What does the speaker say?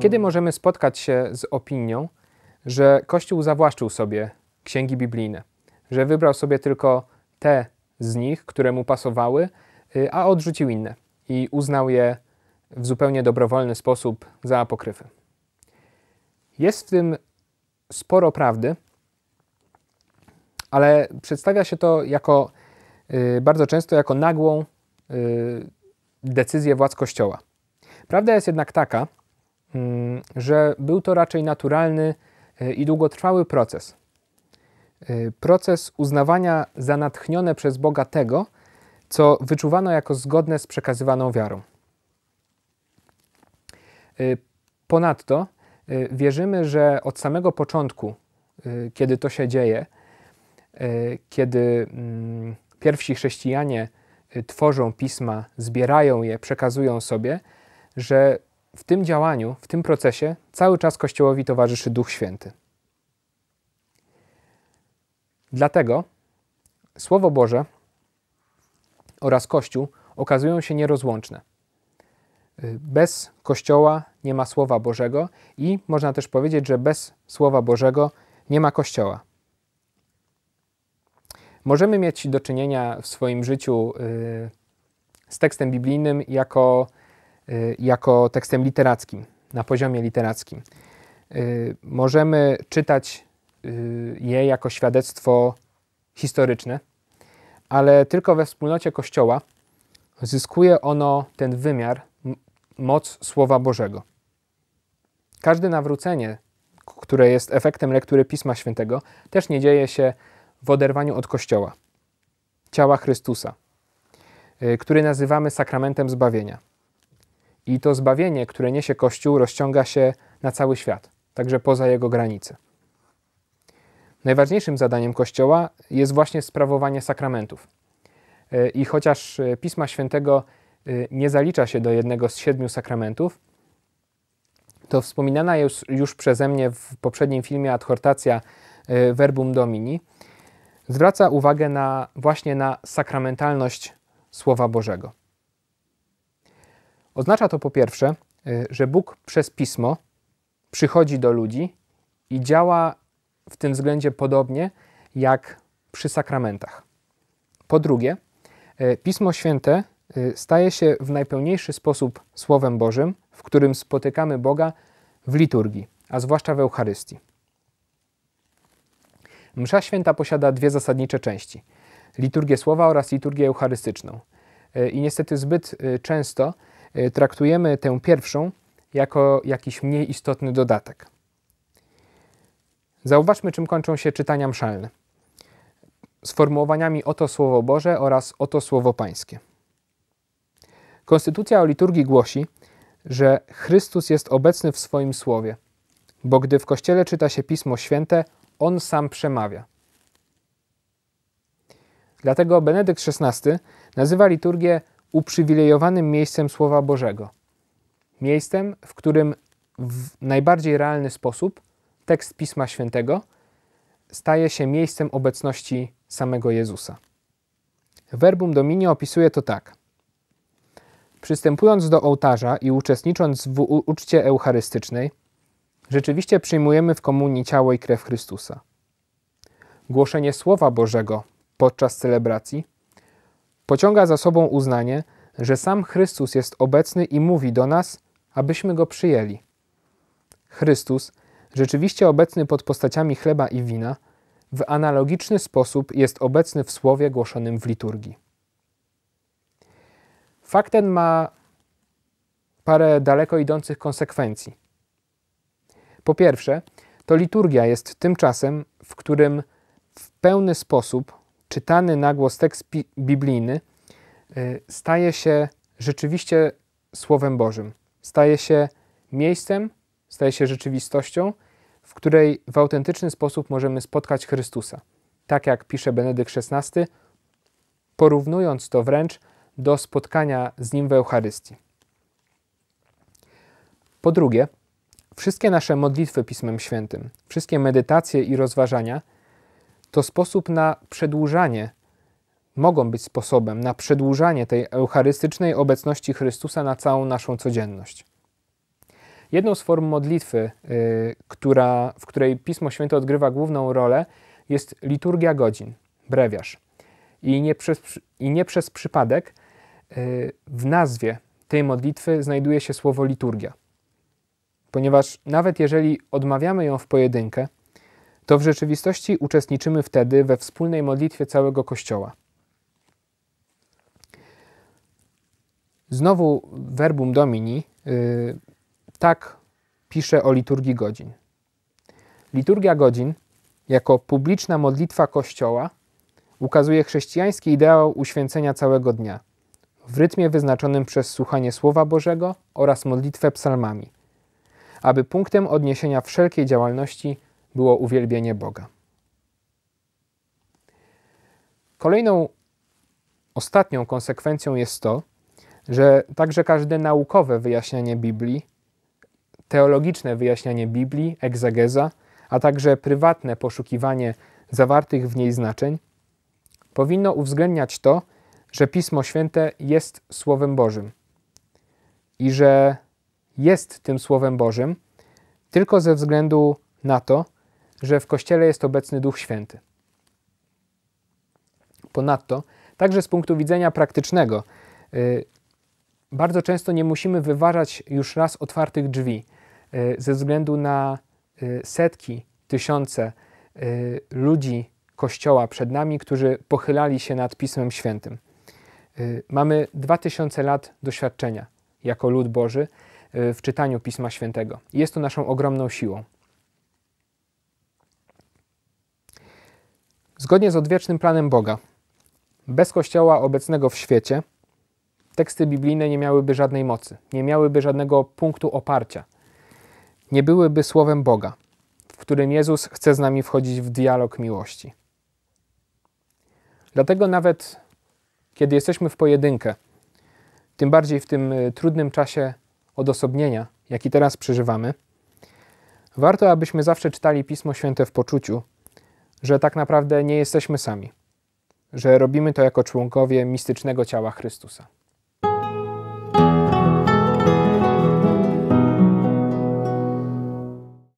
Niekiedy mm. możemy spotkać się z opinią, że Kościół zawłaszczył sobie księgi biblijne, że wybrał sobie tylko te z nich, które mu pasowały, y, a odrzucił inne i uznał je w zupełnie dobrowolny sposób za apokryfy. Jest w tym sporo prawdy, ale przedstawia się to jako y, bardzo często jako nagłą y, decyzję władz Kościoła. Prawda jest jednak taka, Mm, że był to raczej naturalny e, i długotrwały proces. E, proces uznawania za natchnione przez Boga tego, co wyczuwano jako zgodne z przekazywaną wiarą. E, ponadto wierzymy, że od samego początku, kiedy to się dzieje, kiedy mm, pierwsi chrześcijanie tworzą pisma, zbierają je, przekazują sobie, że w tym działaniu, w tym procesie cały czas Kościołowi towarzyszy Duch Święty. Dlatego Słowo Boże oraz Kościół okazują się nierozłączne. Bez Kościoła nie ma Słowa Bożego i można też powiedzieć, że bez Słowa Bożego nie ma Kościoła. Możemy mieć do czynienia w swoim życiu y, z tekstem biblijnym jako Y, jako tekstem literackim, na poziomie literackim. Y, możemy czytać y, je jako świadectwo historyczne, ale tylko we wspólnocie Kościoła zyskuje ono ten wymiar, moc Słowa Bożego. Każde nawrócenie, które jest efektem lektury Pisma Świętego, też nie dzieje się w oderwaniu od Kościoła, ciała Chrystusa, który nazywamy sakramentem zbawienia. I to zbawienie, które niesie Kościół, rozciąga się na cały świat, także poza jego granice. Najważniejszym zadaniem Kościoła jest właśnie sprawowanie sakramentów. E, I chociaż e, Pisma Świętego e, nie zalicza się do jednego z siedmiu sakramentów, to wspominana jest już przeze mnie w poprzednim filmie adhortacja Verbum Domini zwraca uwagę na, właśnie na sakramentalność Słowa Bożego. Oznacza to po pierwsze, y, że Bóg przez pismo przychodzi do ludzi i działa w tym względzie podobnie jak przy sakramentach. Po drugie, y, Pismo Święte y, staje się w najpełniejszy sposób Słowem Bożym, w którym spotykamy Boga w liturgii, a zwłaszcza w Eucharystii. Msza Święta posiada dwie zasadnicze części: liturgię słowa oraz liturgię eucharystyczną. I niestety zbyt często E, traktujemy tę pierwszą jako jakiś mniej istotny dodatek. Zauważmy, czym kończą się czytania mszalne. Sformułowaniami oto Słowo Boże oraz oto Słowo Pańskie. Konstytucja o liturgii głosi, że Chrystus jest obecny w swoim Słowie, bo gdy w Kościele czyta się Pismo Święte, On sam przemawia. Dlatego Benedykt XVI nazywa liturgię uprzywilejowanym miejscem Słowa Bożego. Miejscem, w którym w najbardziej realny sposób tekst Pisma Świętego staje się miejscem obecności samego Jezusa. Verbum Dominio opisuje to tak. Przystępując do ołtarza i uczestnicząc w uczcie eucharystycznej, rzeczywiście przyjmujemy w komunii ciało i krew Chrystusa. Głoszenie Słowa Bożego podczas celebracji Pociąga za sobą uznanie, że sam Chrystus jest obecny i mówi do nas, abyśmy go przyjęli. Chrystus, rzeczywiście obecny pod postaciami chleba i wina, w analogiczny sposób jest obecny w słowie głoszonym w liturgii. Fakt ten ma parę daleko idących konsekwencji. Po pierwsze, to liturgia jest tym czasem, w którym w pełny sposób czytany na głos tekst biblijny Y, staje się rzeczywiście Słowem Bożym. Staje się miejscem, staje się rzeczywistością, w której w autentyczny sposób możemy spotkać Chrystusa. Tak jak pisze Benedykt XVI, porównując to wręcz do spotkania z Nim w Eucharystii. Po drugie, wszystkie nasze modlitwy Pismem Świętym, wszystkie medytacje i rozważania to sposób na przedłużanie mogą być sposobem na przedłużanie tej eucharystycznej obecności Chrystusa na całą naszą codzienność. Jedną z form modlitwy, yy, która, w której Pismo Święte odgrywa główną rolę, jest liturgia godzin, brewiarz. I nie przez, i nie przez przypadek yy, w nazwie tej modlitwy znajduje się słowo liturgia. Ponieważ nawet jeżeli odmawiamy ją w pojedynkę, to w rzeczywistości uczestniczymy wtedy we wspólnej modlitwie całego Kościoła. Znowu verbum domini yy, tak pisze o liturgii godzin. Liturgia godzin jako publiczna modlitwa Kościoła ukazuje chrześcijański ideał uświęcenia całego dnia w rytmie wyznaczonym przez słuchanie Słowa Bożego oraz modlitwę psalmami, aby punktem odniesienia wszelkiej działalności było uwielbienie Boga. Kolejną, ostatnią konsekwencją jest to, że także każde naukowe wyjaśnianie Biblii, teologiczne wyjaśnianie Biblii, egzegeza, a także prywatne poszukiwanie zawartych w niej znaczeń, powinno uwzględniać to, że Pismo Święte jest Słowem Bożym i że jest tym Słowem Bożym tylko ze względu na to, że w Kościele jest obecny Duch Święty. Ponadto, także z punktu widzenia praktycznego, y, bardzo często nie musimy wyważać już raz otwartych drzwi e, ze względu na e, setki, tysiące e, ludzi Kościoła przed nami, którzy pochylali się nad Pismem Świętym. Mamy 2000 lat doświadczenia jako lud Boży w czytaniu Pisma Świętego. Jest to naszą ogromną siłą. Zgodnie z odwiecznym planem Boga, bez Kościoła obecnego w świecie, teksty biblijne nie miałyby żadnej mocy, nie miałyby żadnego punktu oparcia, nie byłyby słowem Boga, w którym Jezus chce z nami wchodzić w dialog miłości. Dlatego nawet kiedy jesteśmy w pojedynkę, tym bardziej w tym y, trudnym czasie odosobnienia, jaki teraz przeżywamy, warto, abyśmy zawsze czytali Pismo Święte w poczuciu, że tak naprawdę nie jesteśmy sami, że robimy to jako członkowie mistycznego ciała Chrystusa.